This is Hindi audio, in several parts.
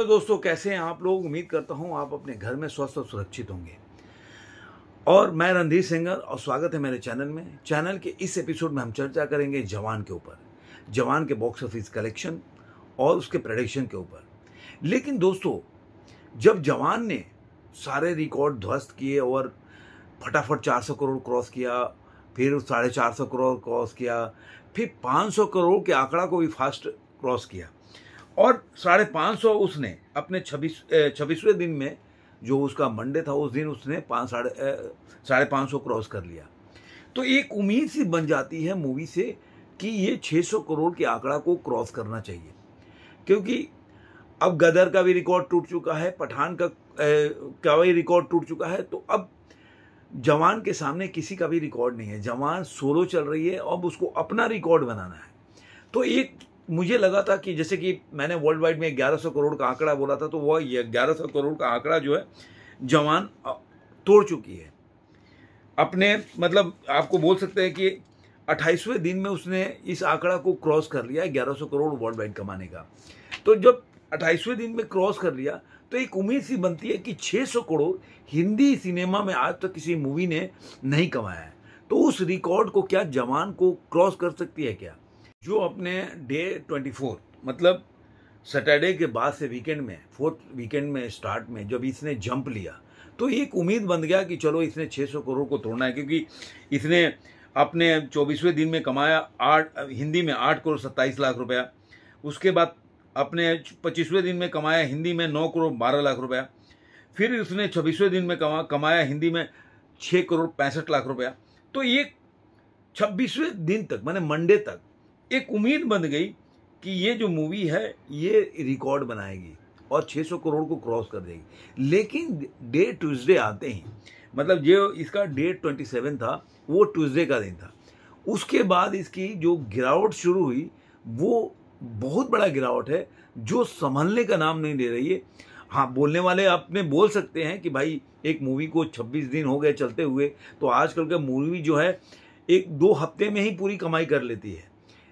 तो दोस्तों कैसे हैं आप लोग उम्मीद करता हूँ आप अपने घर में स्वस्थ और सुरक्षित होंगे और मैं रणधीर सिंगर और स्वागत है मेरे चैनल में चैनल के इस एपिसोड में हम चर्चा करेंगे जवान के ऊपर जवान के बॉक्स ऑफिस कलेक्शन और उसके प्रोडिक्शन के ऊपर लेकिन दोस्तों जब जवान ने सारे रिकॉर्ड ध्वस्त किए और फटाफट चार करोड़ क्रॉस किया फिर साढ़े चार सौ करोड़ क्रॉस किया फिर सौ करोड़ के आंकड़ा को भी फास्ट क्रॉस किया और साढ़े पाँच सौ उसने अपने छब्बीस छब्बीसवें दिन में जो उसका मंडे था उस दिन उसने पाँच साढ़े साढ़े पाँच सौ क्रॉस कर लिया तो एक उम्मीद सी बन जाती है मूवी से कि ये छः सौ करोड़ के आंकड़ा को क्रॉस करना चाहिए क्योंकि अब गदर का भी रिकॉर्ड टूट चुका है पठान का क्या का भी रिकॉर्ड टूट चुका है तो अब जवान के सामने किसी का भी रिकॉर्ड नहीं है जवान सोलो चल रही है अब उसको अपना रिकॉर्ड बनाना है तो एक मुझे लगा था कि जैसे कि मैंने वर्ल्ड वाइड में 1100 करोड़ का आंकड़ा बोला था तो वह 1100 करोड़ का आंकड़ा जो है जवान तोड़ चुकी है अपने मतलब आपको बोल सकते हैं कि अट्ठाईसवें दिन में उसने इस आंकड़ा को क्रॉस कर लिया ग्यारह सौ करोड़ वर्ल्ड वाइड कमाने का तो जब अट्ठाईसवें दिन में क्रॉस कर लिया तो एक उम्मीद सी बनती है कि 600 करोड़ हिंदी सिनेमा में आज तक तो किसी मूवी ने नहीं कमाया है तो उस रिकॉर्ड को क्या जवान को क्रॉस कर सकती है क्या जो अपने डे ट्वेंटी फोर मतलब सैटरडे के बाद से वीकेंड में फोर्थ वीकेंड में स्टार्ट में जब इसने जंप लिया तो एक उम्मीद बन गया कि चलो इसने 600 करोड़ को तोड़ना है क्योंकि इसने अपने चौबीसवें दिन में कमाया आठ हिंदी में आठ करोड़ सत्ताईस लाख रुपया उसके बाद अपने पच्चीसवें दिन में कमाया हिंदी में नौ करोड़ बारह लाख रुपया फिर उसने छब्बीसवें दिन में कमा कमाया हिंदी में छः करोड़ पैंसठ लाख रुपया तो ये छब्बीसवें दिन तक मैंने मंडे तक एक उम्मीद बन गई कि ये जो मूवी है ये रिकॉर्ड बनाएगी और 600 करोड़ को क्रॉस कर देगी लेकिन डे ट्यूसडे आते ही मतलब जो इसका डेट ट्वेंटी सेवन था वो ट्यूसडे का दिन था उसके बाद इसकी जो गिरावट शुरू हुई वो बहुत बड़ा गिरावट है जो संभलने का नाम नहीं ले रही है हाँ बोलने वाले आप में बोल सकते हैं कि भाई एक मूवी को 26 दिन हो गए चलते हुए तो आजकल का मूवी जो है एक दो हफ्ते में ही पूरी कमाई कर लेती है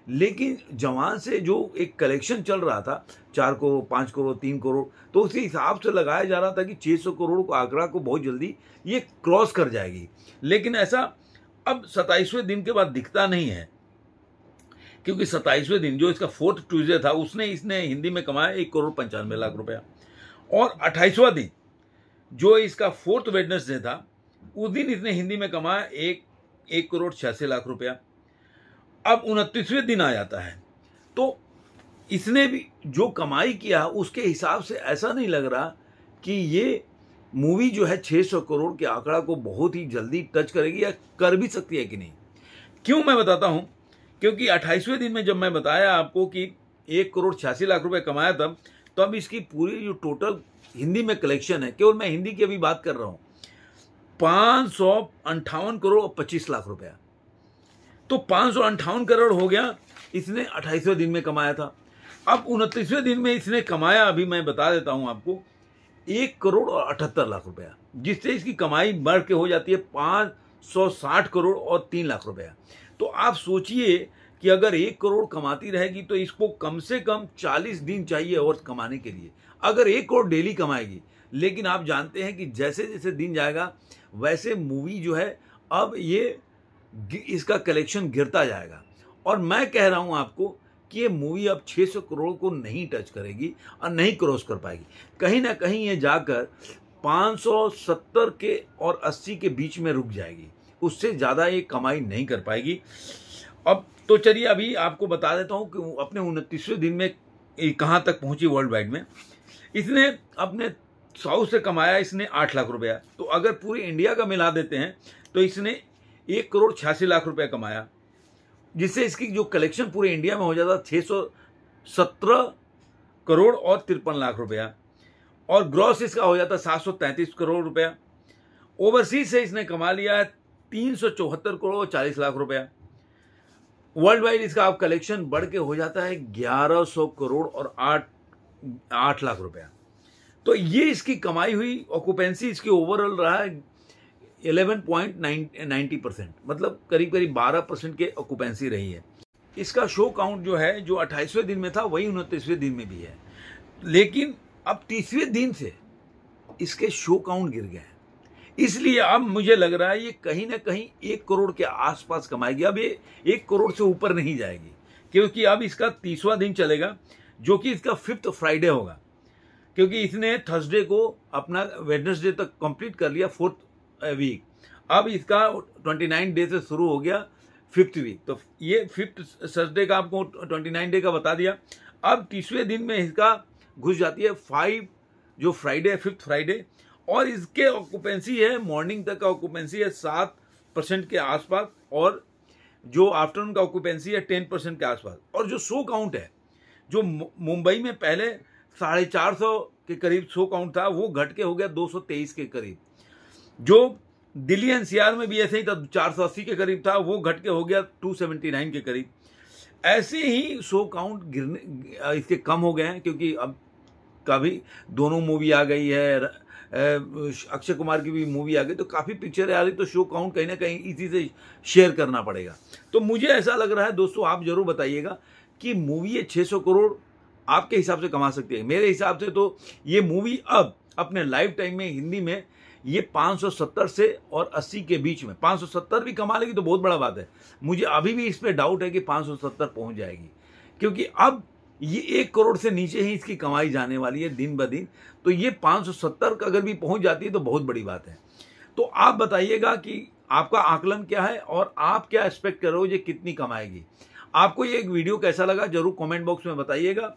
लेकिन जवान से जो एक कलेक्शन चल रहा था चार करोड़ पाँच करोड़ तीन करोड़ तो उसी हिसाब से लगाया जा रहा था कि छः सौ करोड़ को आगरा को बहुत जल्दी ये क्रॉस कर जाएगी लेकिन ऐसा अब सताईसवें दिन के बाद दिखता नहीं है क्योंकि सताईसवें दिन जो इसका फोर्थ ट्यूजडे था उसने इसने हिंदी में कमाया एक करोड़ पंचानवे लाख रुपया और अट्ठाईसवा दिन जो इसका फोर्थ वेडनेसडे था उस दिन इसने हिंदी में कमाया एक एक करोड़ छियासी लाख रुपया अब उनतीसवें दिन आ जाता है तो इसने भी जो कमाई किया उसके हिसाब से ऐसा नहीं लग रहा कि ये मूवी जो है 600 करोड़ के आंकड़ा को बहुत ही जल्दी टच करेगी या कर भी सकती है कि नहीं क्यों मैं बताता हूं क्योंकि अट्ठाईसवें दिन में जब मैं बताया आपको कि एक करोड़ छियासी लाख रुपए कमाया था तो अब इसकी पूरी जो टोटल हिंदी में कलेक्शन है केवल मैं हिंदी की अभी बात कर रहा हूँ पाँच सौ अंठावन करोड़ और पच्चीस लाख रुपया तो पाँच सौ अंठावन करोड़ हो गया इसने अट्ठाईसवें दिन में कमाया था अब उनतीसवें दिन में इसने कमाया अभी मैं बता देता हूँ आपको एक करोड़ और अठहत्तर लाख रुपया जिससे इसकी कमाई बढ़ के हो जाती है पाँच सौ साठ करोड़ और तीन लाख रुपया तो आप सोचिए कि अगर एक करोड़ कमाती रहेगी तो इसको कम से कम चालीस दिन चाहिए और कमाने के लिए अगर एक करोड़ डेली कमाएगी लेकिन आप जानते हैं कि जैसे जैसे दिन जाएगा वैसे मूवी जो है अब ये इसका कलेक्शन गिरता जाएगा और मैं कह रहा हूं आपको कि ये मूवी अब 600 करोड़ को नहीं टच करेगी और नहीं क्रॉस कर पाएगी कहीं ना कहीं ये जाकर 570 के और 80 के बीच में रुक जाएगी उससे ज़्यादा ये कमाई नहीं कर पाएगी अब तो चलिए अभी आपको बता देता हूँ कि अपने उनतीसवें दिन में कहाँ तक पहुँची वर्ल्ड वाइड में इसने अपने साउथ से कमाया इसने आठ लाख रुपया तो अगर पूरी इंडिया का मिला देते हैं तो इसने एक करोड़ छियासी लाख रुपए कमाया जिससे इसकी जो कलेक्शन पूरे इंडिया में हो जाता छः सौ सत्रह करोड़ और तिरपन लाख रुपया और ग्रॉस इसका हो जाता सात सौ तैंतीस करोड़ रुपया ओवरसीज से इसने कमा लिया है तीन सौ चौहत्तर करोड़ चालीस लाख रुपया वर्ल्ड वाइड इसका आप कलेक्शन बढ़ के हो जाता है ग्यारह सौ करोड़ और आठ आठ लाख रुपया तो ये इसकी कमाई हुई ऑक्यूपेंसी इसकी ओवरऑल रहा है इलेवन पॉइंट नाइन्टी परसेंट मतलब करीब करीब बारह परसेंट के ऑक्यूपेंसी रही है इसका शो काउंट जो है जो अट्ठाईसवें दिन में था वही उनतीसवें दिन में भी है लेकिन अब तीसवें दिन से इसके शो काउंट गिर गए हैं इसलिए अब मुझे लग रहा है ये कहीं ना कहीं एक करोड़ के आसपास कमाएगी अब ये एक करोड़ से ऊपर नहीं जाएगी क्योंकि अब इसका तीसवा दिन चलेगा जो कि इसका फिफ्थ फ्राइडे होगा क्योंकि इसने थर्सडे को अपना वेडनेसडे तक कंप्लीट कर लिया फोर्थ वीक अब इसका 29 डे से शुरू हो गया फिफ्थ वीक तो ये फिफ्थ सर्सडे का आपको 29 डे का बता दिया अब तीसवें दिन में इसका घुस जाती है फाइव जो फ्राइडे है फिफ्थ फ्राइडे और इसके ऑक्यूपेंसी है मॉर्निंग तक का ऑक्यूपेंसी है सात परसेंट के आसपास और जो आफ्टरनून का ऑक्यूपेंसी है टेन परसेंट के आसपास और जो शो काउंट है जो मुंबई में पहले साढ़े चार सौ के करीब शो काउंट था वो घट के हो गया दो सौ तेईस के करीब जो दिल्ली एनसीआर में भी ऐसे ही था अस्सी के करीब था वो घट के हो गया 279 के करीब ऐसे ही सो काउंट गिरने इसके कम हो गए हैं क्योंकि अब काफ़ी दोनों मूवी आ गई है अक्षय कुमार की भी मूवी आ गई तो काफ़ी पिक्चर आ रही तो शो काउंट कहीं ना कहीं इसी से शेयर करना पड़ेगा तो मुझे ऐसा लग रहा है दोस्तों आप ज़रूर बताइएगा कि मूवी ये सौ करोड़ आपके हिसाब से कमा सकती है मेरे हिसाब से तो ये मूवी अब अपने लाइफ टाइम में हिंदी में ये 570 से और 80 के बीच में 570 भी कमा लेगी तो बहुत बड़ा बात है मुझे अभी भी इसमें डाउट है कि 570 पहुंच जाएगी क्योंकि अब ये एक करोड़ से नीचे ही इसकी कमाई जाने वाली है दिन ब दिन तो ये 570 सत्तर अगर भी पहुंच जाती है तो बहुत बड़ी बात है तो आप बताइएगा कि आपका आकलन क्या है और आप क्या एक्सपेक्ट हो ये कितनी कमाएगी आपको ये एक वीडियो कैसा लगा जरूर कॉमेंट बॉक्स में बताइएगा